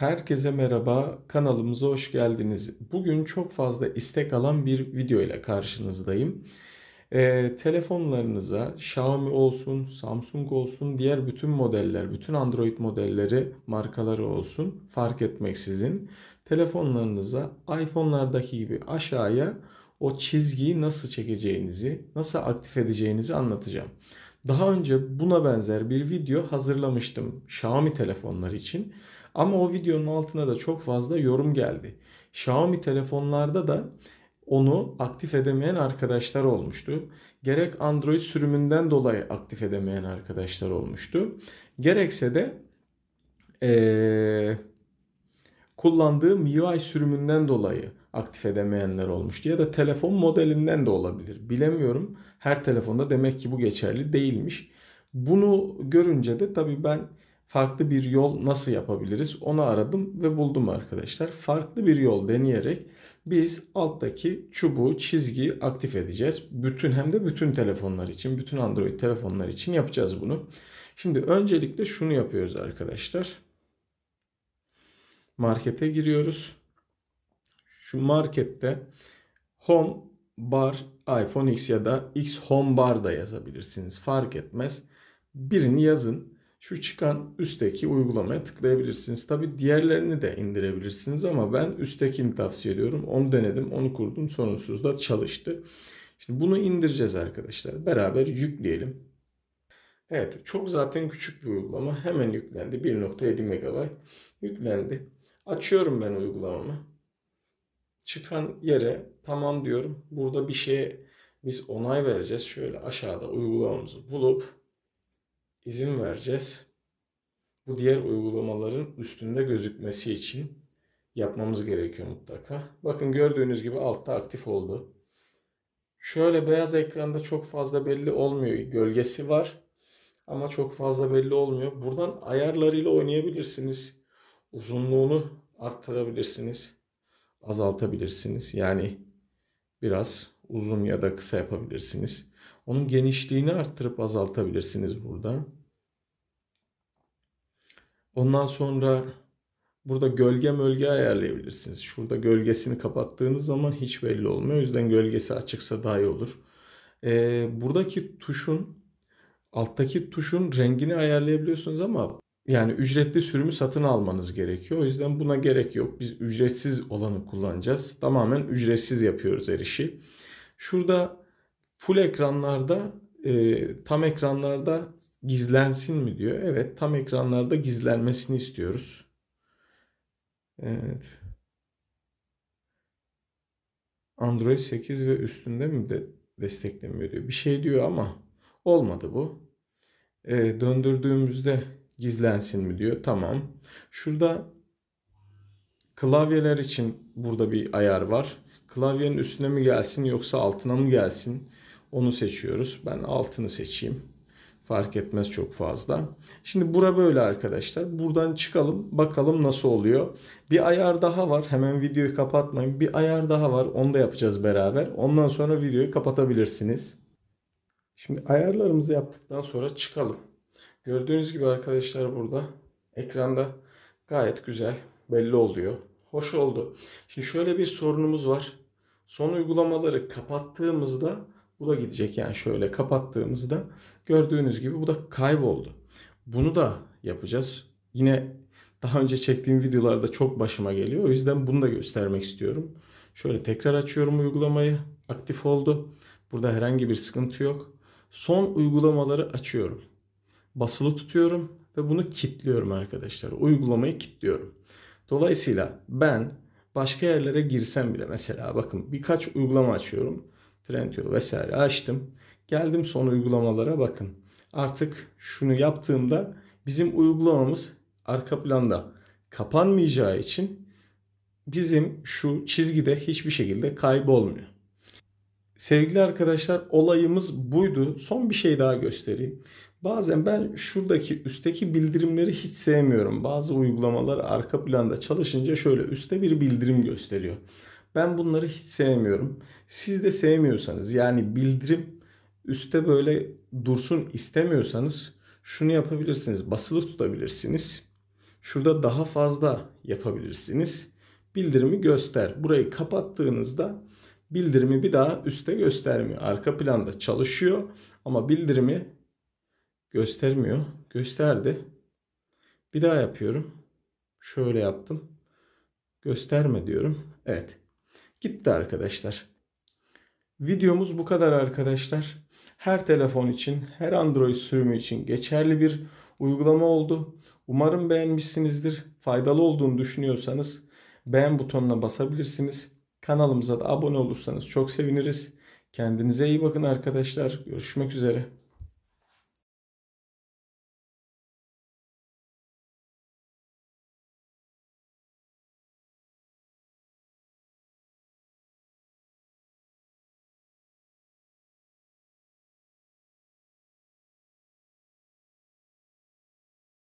Herkese merhaba, kanalımıza hoş geldiniz. Bugün çok fazla istek alan bir video ile karşınızdayım. Ee, telefonlarınıza Xiaomi olsun, Samsung olsun, diğer bütün modeller, bütün Android modelleri, markaları olsun fark etmeksizin telefonlarınıza iPhone'lardaki gibi aşağıya o çizgiyi nasıl çekeceğinizi, nasıl aktif edeceğinizi anlatacağım. Daha önce buna benzer bir video hazırlamıştım Xiaomi telefonları için. Ama o videonun altına da çok fazla yorum geldi. Xiaomi telefonlarda da onu aktif edemeyen arkadaşlar olmuştu. Gerek Android sürümünden dolayı aktif edemeyen arkadaşlar olmuştu. Gerekse de ee, kullandığım UI sürümünden dolayı aktif edemeyenler olmuştu. Ya da telefon modelinden de olabilir. Bilemiyorum. Her telefonda demek ki bu geçerli değilmiş. Bunu görünce de tabii ben farklı bir yol nasıl yapabiliriz onu aradım ve buldum arkadaşlar. Farklı bir yol deneyerek biz alttaki çubuğu çizgiyi aktif edeceğiz. Bütün hem de bütün telefonlar için, bütün Android telefonlar için yapacağız bunu. Şimdi öncelikle şunu yapıyoruz arkadaşlar. Markete giriyoruz. Şu markette home bar iPhone X ya da X home bar da yazabilirsiniz. Fark etmez. Birini yazın şu çıkan üstteki uygulamaya tıklayabilirsiniz. Tabi diğerlerini de indirebilirsiniz ama ben üsttekini tavsiye ediyorum. Onu denedim, onu kurdum. da çalıştı. Şimdi bunu indireceğiz arkadaşlar. Beraber yükleyelim. Evet çok zaten küçük bir uygulama. Hemen yüklendi. 1.7 MB yüklendi. Açıyorum ben uygulamamı. Çıkan yere tamam diyorum. Burada bir şeye biz onay vereceğiz. Şöyle aşağıda uygulamamızı bulup izin vereceğiz. Bu diğer uygulamaların üstünde gözükmesi için yapmamız gerekiyor mutlaka. Bakın gördüğünüz gibi altta aktif oldu. Şöyle beyaz ekranda çok fazla belli olmuyor. Gölgesi var ama çok fazla belli olmuyor. Buradan ayarlarıyla oynayabilirsiniz. Uzunluğunu arttırabilirsiniz. Azaltabilirsiniz. Yani biraz uzun ya da kısa yapabilirsiniz. Onun genişliğini arttırıp azaltabilirsiniz burada. Ondan sonra burada gölge mölge ayarlayabilirsiniz. Şurada gölgesini kapattığınız zaman hiç belli olmuyor. O yüzden gölgesi açıksa daha iyi olur. Ee, buradaki tuşun alttaki tuşun rengini ayarlayabiliyorsunuz ama yani ücretli sürümü satın almanız gerekiyor. O yüzden buna gerek yok. Biz ücretsiz olanı kullanacağız. Tamamen ücretsiz yapıyoruz erişi. Şurada full ekranlarda e, tam ekranlarda gizlensin mi diyor. Evet tam ekranlarda gizlenmesini istiyoruz. Evet. Android 8 ve üstünde mi de desteklemiyor diyor. Bir şey diyor ama olmadı bu. E, döndürdüğümüzde gizlensin mi diyor. Tamam. Şurada klavyeler için burada bir ayar var. Klavyenin üstüne mi gelsin yoksa altına mı gelsin? Onu seçiyoruz. Ben altını seçeyim. Fark etmez çok fazla. Şimdi bura böyle arkadaşlar. Buradan çıkalım. Bakalım nasıl oluyor. Bir ayar daha var. Hemen videoyu kapatmayın. Bir ayar daha var. Onu da yapacağız beraber. Ondan sonra videoyu kapatabilirsiniz. Şimdi ayarlarımızı yaptıktan sonra çıkalım. Gördüğünüz gibi arkadaşlar burada ekranda gayet güzel belli oluyor. Hoş oldu. Şimdi şöyle bir sorunumuz var. Son uygulamaları kapattığımızda bu da gidecek yani şöyle kapattığımızda gördüğünüz gibi bu da kayboldu. Bunu da yapacağız. Yine daha önce çektiğim videolarda çok başıma geliyor. O yüzden bunu da göstermek istiyorum. Şöyle tekrar açıyorum uygulamayı. Aktif oldu. Burada herhangi bir sıkıntı yok. Son uygulamaları açıyorum. Basılı tutuyorum ve bunu kilitliyorum arkadaşlar. Uygulamayı kilitliyorum. Dolayısıyla ben başka yerlere girsem bile mesela bakın birkaç uygulama açıyorum. Trendyol vesaire açtım. Geldim son uygulamalara bakın. Artık şunu yaptığımda bizim uygulamamız arka planda kapanmayacağı için bizim şu çizgide hiçbir şekilde kaybolmuyor. Sevgili arkadaşlar olayımız buydu. Son bir şey daha göstereyim. Bazen ben şuradaki üstteki bildirimleri hiç sevmiyorum. Bazı uygulamalar arka planda çalışınca şöyle üstte bir bildirim gösteriyor. Ben bunları hiç sevmiyorum. Siz de sevmiyorsanız yani bildirim üste böyle dursun istemiyorsanız şunu yapabilirsiniz. Basılı tutabilirsiniz. Şurada daha fazla yapabilirsiniz. Bildirimi göster. Burayı kapattığınızda bildirimi bir daha üste göstermiyor. Arka planda çalışıyor ama bildirimi göstermiyor. Gösterdi. Bir daha yapıyorum. Şöyle yaptım. Gösterme diyorum. Evet. Gitti arkadaşlar. Videomuz bu kadar arkadaşlar. Her telefon için, her Android sürümü için geçerli bir uygulama oldu. Umarım beğenmişsinizdir. Faydalı olduğunu düşünüyorsanız beğen butonuna basabilirsiniz. Kanalımıza da abone olursanız çok seviniriz. Kendinize iyi bakın arkadaşlar. Görüşmek üzere.